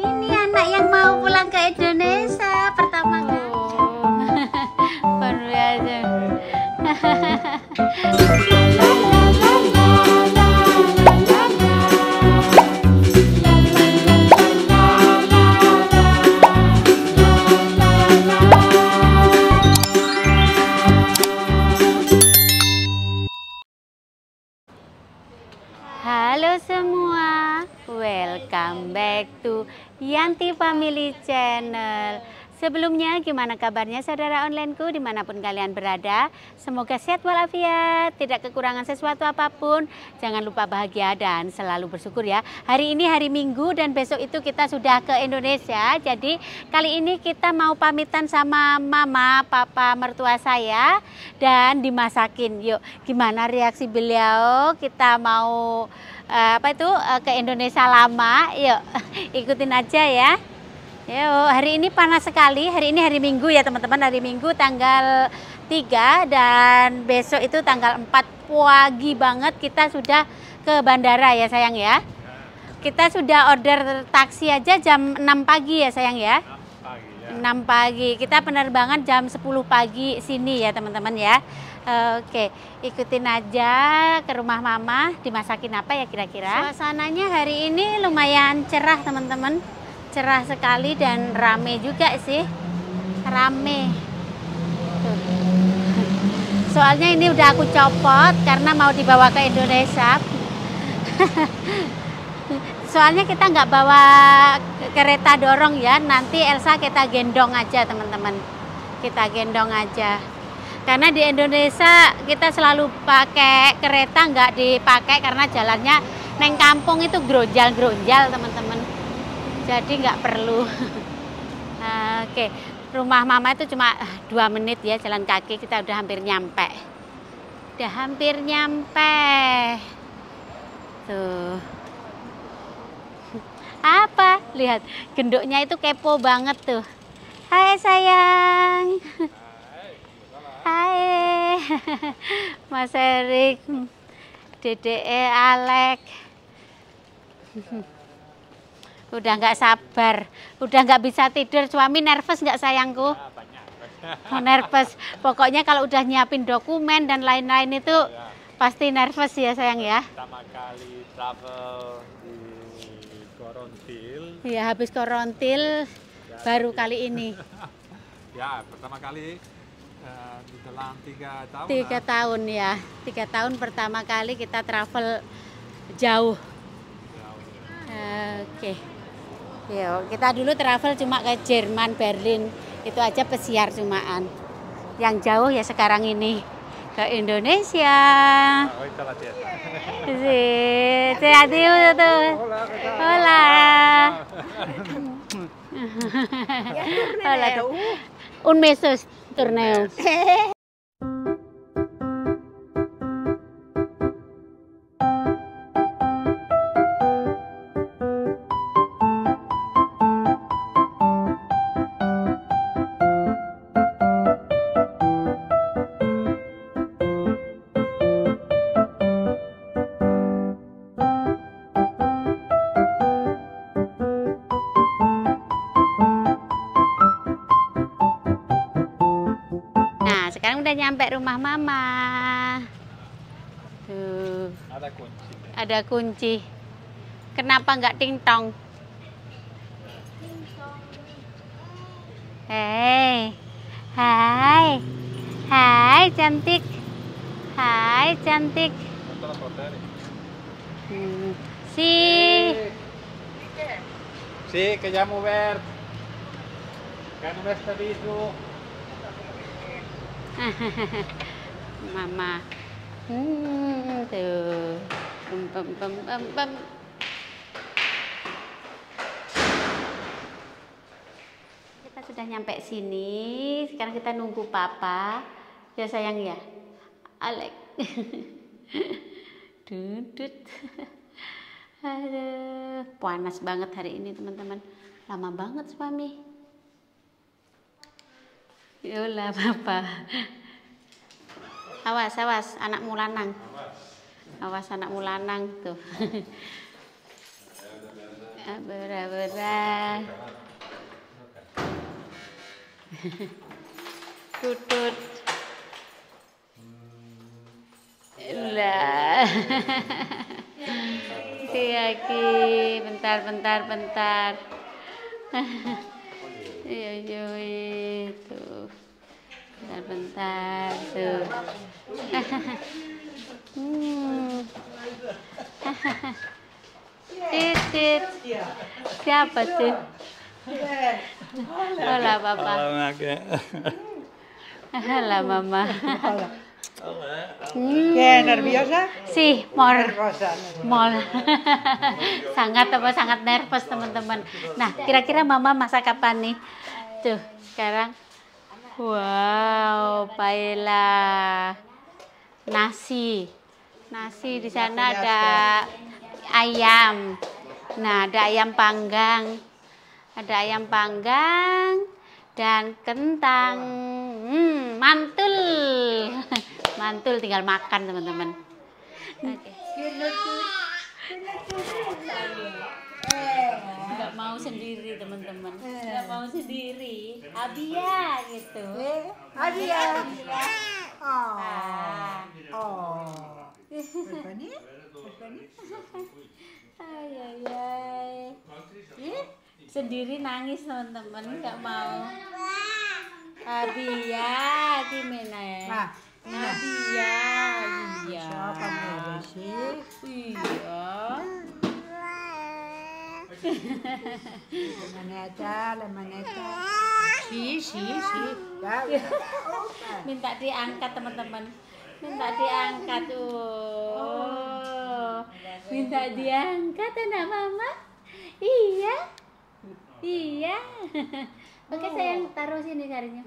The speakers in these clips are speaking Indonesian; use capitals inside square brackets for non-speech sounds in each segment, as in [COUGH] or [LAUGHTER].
Ini anak yang mau pulang ke Indonesia pertama oh. kali. [LAUGHS] Baru aja. [LAUGHS] Sebelumnya, gimana kabarnya saudara onlineku dimanapun kalian berada? Semoga sehat walafiat, tidak kekurangan sesuatu apapun. Jangan lupa bahagia dan selalu bersyukur ya. Hari ini hari Minggu dan besok itu kita sudah ke Indonesia. Jadi kali ini kita mau pamitan sama mama, papa, mertua saya dan dimasakin. Yuk, gimana reaksi beliau? Kita mau eh, apa itu eh, ke Indonesia lama. Yuk, [LAUGHS] ikutin aja ya. Yo, hari ini panas sekali. Hari ini hari Minggu ya, teman-teman. Hari Minggu tanggal 3 dan besok itu tanggal 4 pagi banget kita sudah ke bandara ya, sayang ya. Kita sudah order taksi aja jam 6 pagi ya, sayang ya. 6 ya. pagi. Kita penerbangan jam 10 pagi sini ya, teman-teman ya. Oke, ikutin aja ke rumah mama dimasakin apa ya kira-kira. Suasananya hari ini lumayan cerah, teman-teman cerah sekali dan rame juga sih rame [LAUGHS] soalnya ini udah aku copot karena mau dibawa ke Indonesia [LAUGHS] soalnya kita nggak bawa kereta dorong ya nanti Elsa kita gendong aja teman-teman kita gendong aja karena di Indonesia kita selalu pakai kereta nggak dipakai karena jalannya neng kampung itu gronjal-gronjal teman-teman jadi nggak perlu nah, oke okay. rumah mama itu cuma dua menit ya jalan kaki kita udah hampir nyampe udah hampir nyampe tuh apa lihat genduknya itu kepo banget tuh Hai sayang Hai [LAUGHS] Mas Erik Dede Alek [LAUGHS] udah nggak sabar, udah nggak bisa tidur. Suami nervous nggak sayangku? Ah, banyak. [LAUGHS] Oh, nervous. Pokoknya kalau udah nyiapin dokumen dan lain-lain itu ya. pasti nervous ya sayang ya. Pertama kali travel di Korontil. Ya habis Korontil ya, baru ya. kali ini. [LAUGHS] ya pertama kali uh, di dalam tiga tahun. Tiga lah. tahun ya, tiga tahun pertama kali kita travel jauh. jauh. Oke. Okay. Ya, kita dulu travel cuma ke Jerman, Berlin, itu aja pesiar cumaan. Yang jauh ya sekarang ini ke Indonesia. Oh, Sehat tuh. Hola. Hola. Ya, Un sekarang udah nyampe rumah mama tuh ada kunci ada kunci kenapa nggak tingtong Hei, hai, hai cantik, hai cantik. Hmm. Si, si kejamu ber. Kan mover. Que itu. [LAUGHS] mama hmm, tuh bum bum bum bum bum kita sudah nyampe sini sekarang kita nunggu papa ya sayang ya Alek [LAUGHS] dudut [LAUGHS] Aduh, panas banget hari ini teman-teman lama banget suami Yola ya Bapak. Awas, awas, anakmu lanang. Awas anakmu lanang tuh. Abra-abra. Ah, Tutut. Lah. Iya ki, bentar bentar bentar. Iya, iya bentar tuh [LAUGHS] hmm. titit [LAUGHS] siapa tuh? Hola papa Hola mama Hmm. ¿Qué, nerviosa? Sí, mor. Mol. [LAUGHS] sangat apa sangat nervous teman-teman. Nah, kira-kira mama masa kapan nih? Tuh, sekarang Wow, baiklah. Nasi. Nasi di sana ada ayam. Nah, ada ayam panggang. Ada ayam panggang dan kentang. Hmm, mantul. [LAUGHS] Mantul tinggal makan, teman-teman. Oke. Okay mau sendiri teman-teman eh. nggak mau sendiri Abia gitu eh, Abia oh ah. oh eh, ay ay ay sendiri nangis teman-teman nggak mau Abia gimana nah, nah. Abia iya iya La maneta, la maneta. Si, si, si. Minta diangkat teman-teman. Minta diangkat tuh. Oh. Minta diangkat anak mama. Iya. Iya. Oke oh. yang taruh sini karinya.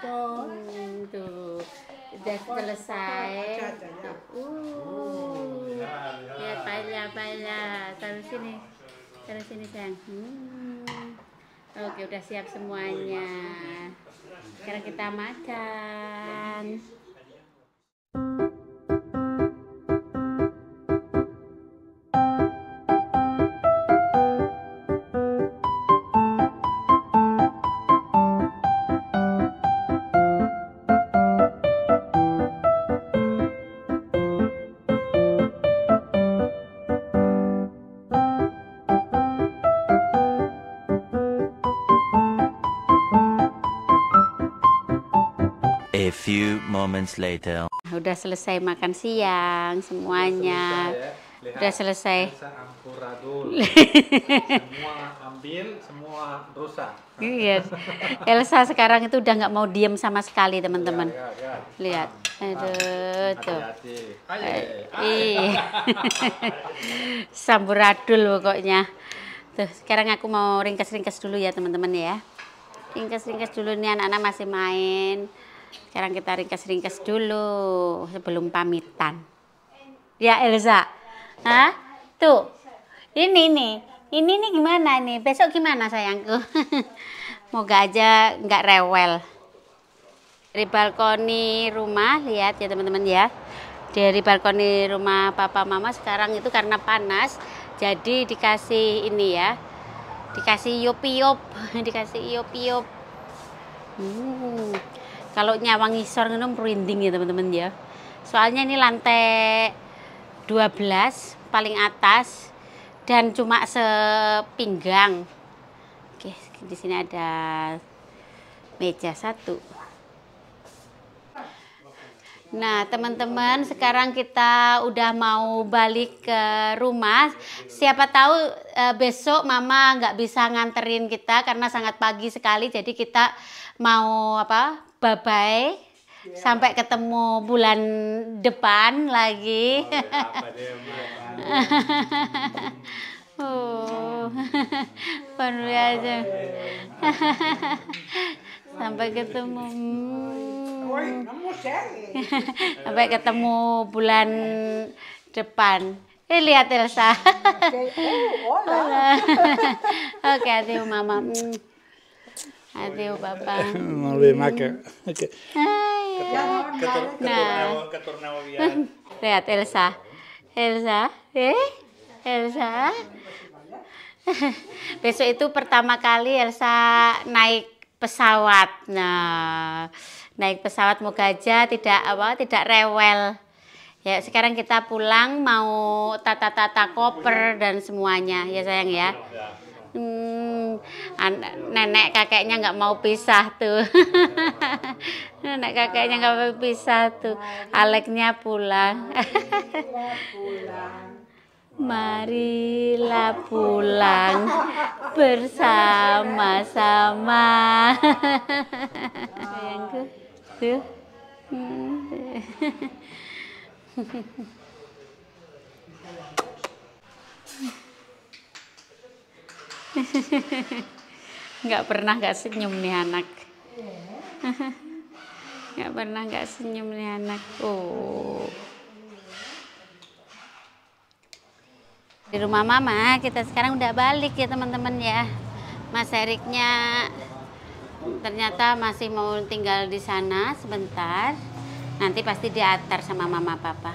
Hmm, tuh udah selesai. Uh. Ya pala pala taruh sini terus ini sayang hmm. oke udah siap semuanya sekarang kita makan few moments later. Udah selesai makan siang semuanya. Ya. Lihat, udah selesai. [LAUGHS] semua ambil, semua rusak. Iya. Elsa sekarang itu udah nggak mau diem sama sekali, teman-teman. Iya, iya, iya. Lihat. Aduh, tuh. Ih. Samburadul pokoknya. Tuh, sekarang aku mau ringkas-ringkas dulu ya, teman-teman ya. Ringkas-ringkas dulu nih anak-anak masih main. Sekarang kita ringkas-ringkas dulu sebelum pamitan. Ya Elsa, Hah? tuh ini nih, ini nih gimana nih? Besok gimana sayangku? [LAUGHS] Moga aja nggak rewel. Dari balkoni rumah lihat ya teman-teman ya. Dari balkoni rumah papa mama sekarang itu karena panas jadi dikasih ini ya dikasih yop yop [LAUGHS] dikasih yop yop hmm kalau nyawang ngisor itu merinding ya teman-teman ya soalnya ini lantai 12 paling atas dan cuma sepinggang oke di sini ada meja satu Nah, teman-teman, sekarang kita udah mau balik ke rumah. Siapa tahu eh, besok Mama nggak bisa nganterin kita karena sangat pagi sekali. Jadi kita mau apa? bye bye iya. yeah. sampai ketemu bulan depan lagi oh, iya, [LAUGHS] oh. [LAUGHS] aja sampai ketemu sampai ketemu bulan depan Eh, lihat Elsa. Oke, oh, [LAUGHS] okay, adieu mama. Adeu papa. Molt bé, maca. Ai, ai. Que, torneu, que torneu aviat. Elsa. Elsa, eh? Elsa. [LAUGHS] Besok itu pertama kali Elsa naik pesawat. Nah, naik pesawat moga aja tidak apa, tidak rewel. Ya, sekarang kita pulang mau tata-tata koper dan semuanya, ya sayang ya. ya. Hmm, nenek kakeknya nggak mau pisah tuh [LAUGHS] nenek kakeknya nggak mau pisah tuh Aleknya pulang [LAUGHS] Marilah pulang bersama-sama. [LAUGHS] Sayangku, tuh. Hmm. [LAUGHS] nggak pernah nggak senyum nih anak [LAUGHS] nggak pernah nggak senyum nih anak oh di rumah mama kita sekarang udah balik ya teman-teman ya Mas Eriknya ternyata masih mau tinggal di sana sebentar nanti pasti diantar sama mama papa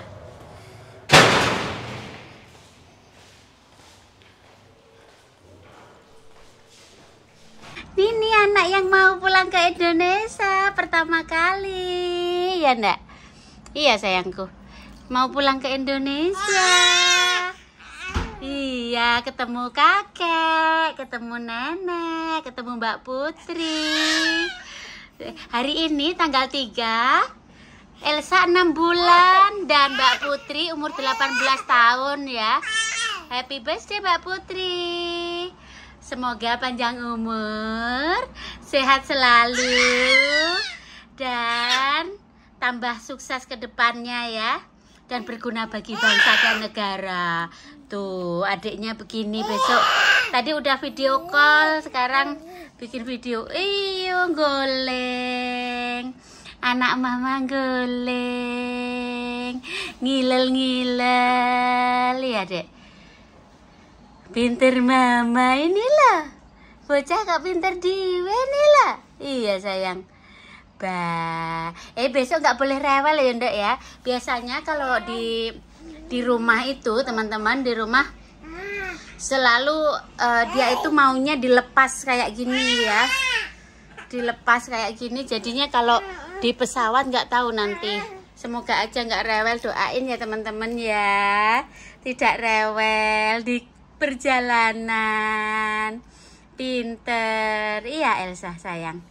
pulang ke Indonesia pertama kali ya ndak iya sayangku mau pulang ke Indonesia iya ketemu kakek ketemu nenek ketemu Mbak Putri hari ini tanggal 3 Elsa 6 bulan dan Mbak Putri umur 18 tahun ya. Happy birthday Mbak Putri. Semoga panjang umur, sehat selalu, dan tambah sukses ke depannya ya. Dan berguna bagi bangsa dan negara. Tuh, adiknya begini besok. Tadi udah video call, sekarang bikin video. Iyo, goleng. Anak mama goleng. Ngilel-ngilel, lihat. dek. Pinter mama ini lah. Bocah gak pinter diwe lah. Iya sayang. Ba. Eh besok nggak boleh rewel ya ndak ya. Biasanya kalau di di rumah itu teman-teman di rumah selalu uh, dia itu maunya dilepas kayak gini ya. Dilepas kayak gini jadinya kalau di pesawat nggak tahu nanti. Semoga aja nggak rewel doain ya teman-teman ya. Tidak rewel di perjalanan pinter iya Elsa sayang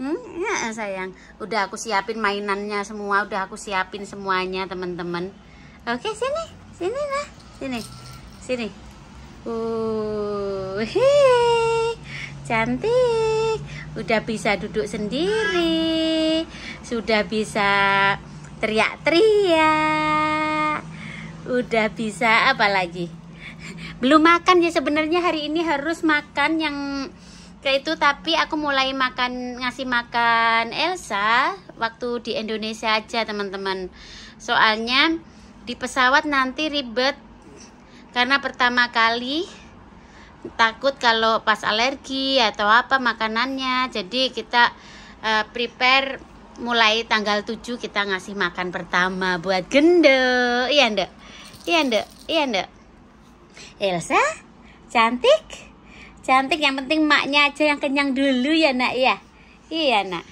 hmm, ya, sayang udah aku siapin mainannya semua udah aku siapin semuanya teman-teman oke sini sini lah sini sini uh hei, cantik udah bisa duduk sendiri sudah bisa teriak-teriak udah bisa apa lagi belum makan ya sebenarnya hari ini harus makan yang kayak itu tapi aku mulai makan ngasih makan Elsa waktu di Indonesia aja teman-teman soalnya di pesawat nanti ribet karena pertama kali takut kalau pas alergi atau apa makanannya jadi kita uh, prepare mulai tanggal 7 kita ngasih makan pertama buat gendel iya ndak iya ndak iya ndak Elsa, cantik? Cantik yang penting maknya aja yang kenyang dulu ya nak ya. Iya nak.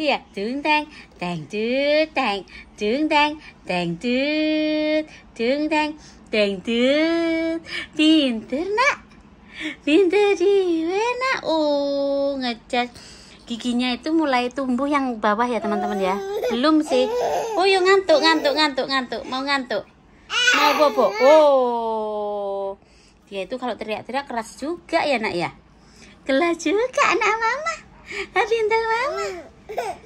Iya, dung teng, teng dut, teng, dung teng, teng dut, dung teng, teng dut. Pinter nak. Pinter diwe nak. Oh, ngecat giginya itu mulai tumbuh yang bawah ya teman-teman ya belum sih oh yuk ngantuk ngantuk ngantuk ngantuk mau ngantuk mau bobo oh dia itu kalau teriak-teriak keras juga ya nak ya. keras juga anak mama. Rintel mama.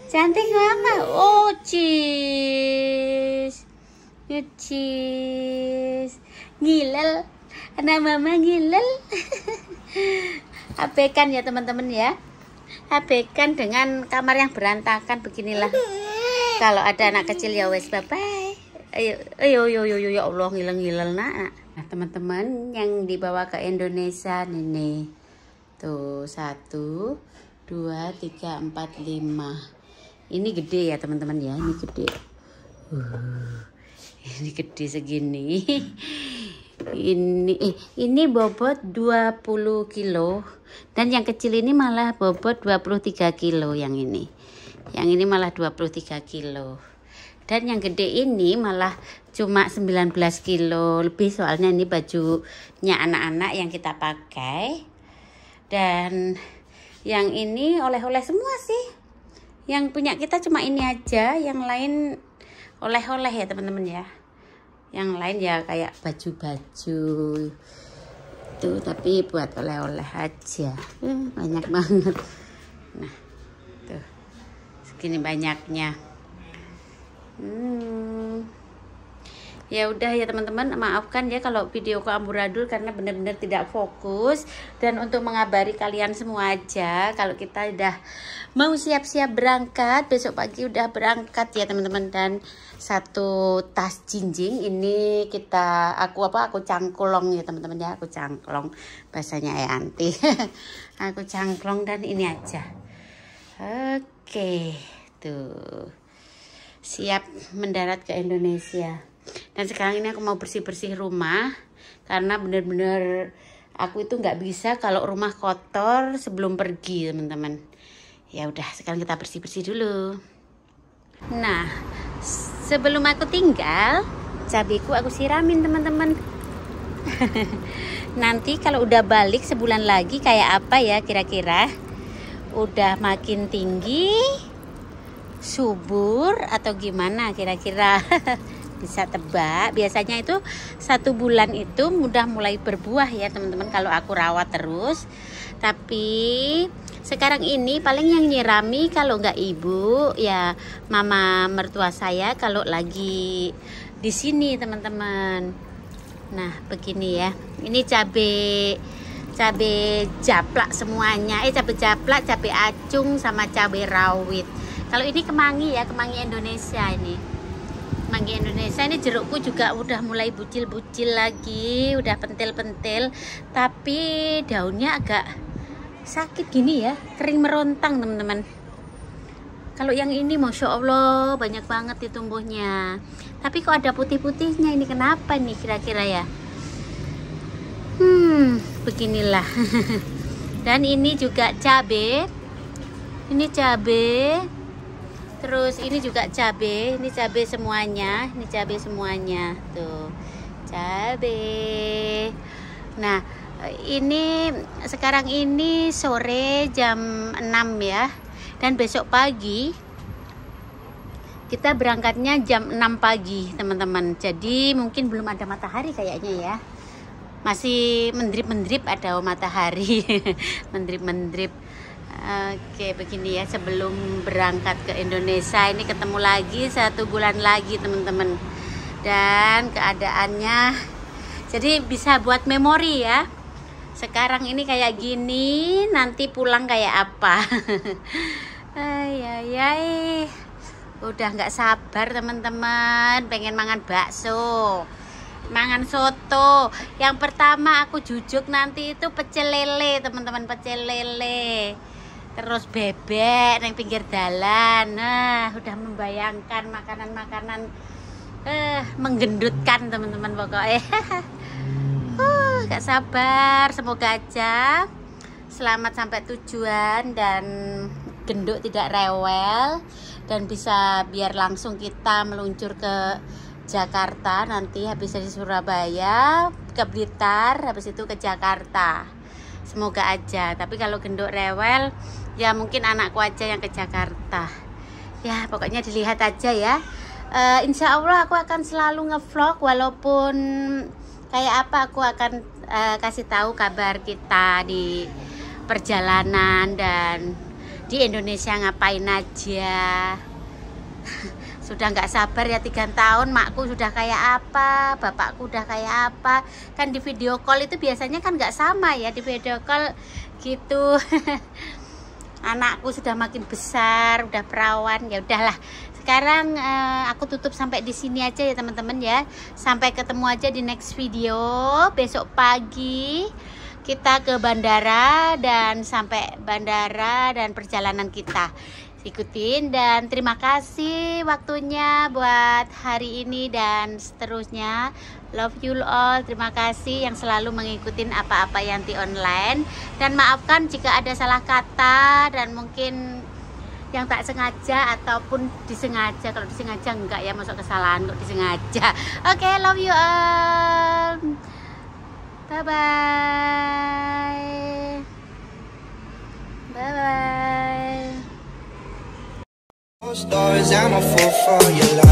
Cantik mama. Oh cis. ngilal, Ngilel. Anak mama ngilel. [LAUGHS] Abekan ya teman-teman ya. Abekan dengan kamar yang berantakan beginilah. Kalau ada anak kecil ya wes bye bye. Ayo ayo ayo ya Allah ngilel-ngilel nak. Nah teman-teman yang dibawa ke Indonesia ini. Tuh satu, dua, tiga, empat, lima. Ini gede ya teman-teman ya, ini gede. Uh, ini gede segini. Ini eh, ini bobot 20 kilo dan yang kecil ini malah bobot 23 kilo yang ini. Yang ini malah 23 kilo dan yang gede ini malah cuma 19 kilo lebih soalnya ini bajunya anak-anak yang kita pakai dan yang ini oleh-oleh semua sih yang punya kita cuma ini aja yang lain oleh-oleh ya teman-teman ya yang lain ya kayak baju-baju itu tapi buat oleh-oleh aja eh, banyak banget nah tuh segini banyaknya hmm. ya udah ya teman-teman maafkan ya kalau video ke amburadul karena benar-benar tidak fokus dan untuk mengabari kalian semua aja kalau kita udah mau siap-siap berangkat besok pagi udah berangkat ya teman-teman dan satu tas jinjing ini kita aku apa aku cangklong ya teman-teman ya aku cangklong bahasanya ya anti [LAUGHS] aku cangklong dan ini aja oke okay. tuh siap mendarat ke Indonesia dan sekarang ini aku mau bersih-bersih rumah karena bener-bener aku itu nggak bisa kalau rumah kotor sebelum pergi teman-teman ya udah sekarang kita bersih-bersih dulu nah sebelum aku tinggal cabiku aku siramin teman-teman [LAUGHS] nanti kalau udah balik sebulan lagi kayak apa ya kira-kira udah makin tinggi subur atau gimana kira-kira [LAUGHS] bisa tebak biasanya itu satu bulan itu mudah mulai berbuah ya teman-teman kalau aku rawat terus tapi sekarang ini paling yang nyirami kalau nggak ibu ya mama mertua saya kalau lagi di sini teman-teman nah begini ya ini cabai cabai japlak semuanya eh cabai japlak cabai acung sama cabai rawit kalau ini kemangi ya kemangi Indonesia ini kemangi Indonesia ini jerukku juga udah mulai bucil-bucil lagi udah pentil-pentil tapi daunnya agak sakit gini ya kering merontang teman-teman kalau yang ini Masya Allah banyak banget ditumbuhnya tapi kok ada putih-putihnya ini kenapa nih kira-kira ya hmm beginilah [LAUGHS] dan ini juga cabe ini cabe terus ini juga cabe ini cabe semuanya ini cabe semuanya tuh cabe nah ini sekarang ini sore jam 6 ya dan besok pagi kita berangkatnya jam 6 pagi teman-teman jadi mungkin belum ada matahari kayaknya ya masih mendrip-mendrip ada matahari [LAUGHS] mendrip-mendrip Oke begini ya sebelum berangkat ke Indonesia ini ketemu lagi satu bulan lagi teman-teman dan keadaannya jadi bisa buat memori ya sekarang ini kayak gini nanti pulang kayak apa ayayay [LAUGHS] udah nggak sabar teman-teman pengen mangan bakso mangan soto yang pertama aku jujuk nanti itu pecel lele teman-teman pecel lele terus bebek neng pinggir jalan nah udah membayangkan makanan-makanan eh, menggendutkan teman-teman pokoknya uh, [LAUGHS] gak sabar semoga aja selamat sampai tujuan dan gendut tidak rewel dan bisa biar langsung kita meluncur ke Jakarta nanti habis dari Surabaya ke Blitar habis itu ke Jakarta semoga aja tapi kalau gendut rewel ya mungkin anakku aja yang ke Jakarta ya pokoknya dilihat aja ya uh, Insya Allah aku akan selalu ngevlog walaupun kayak apa aku akan uh, kasih tahu kabar kita di perjalanan dan di Indonesia ngapain aja [LAUGHS] sudah nggak sabar ya tiga tahun makku sudah kayak apa bapakku udah kayak apa kan di video call itu biasanya kan nggak sama ya di video call gitu [LAUGHS] anakku sudah makin besar udah perawan ya udahlah sekarang uh, aku tutup sampai di sini aja ya teman-teman ya sampai ketemu aja di next video besok pagi kita ke bandara dan sampai bandara dan perjalanan kita ikutin dan terima kasih waktunya buat hari ini dan seterusnya love you all terima kasih yang selalu mengikuti apa-apa yang di online dan maafkan jika ada salah kata dan mungkin yang tak sengaja ataupun disengaja kalau disengaja enggak ya masuk kesalahan kok disengaja [LAUGHS] oke okay, love you all bye bye bye bye Stories. I'm a fool for your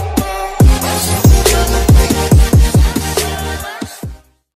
love.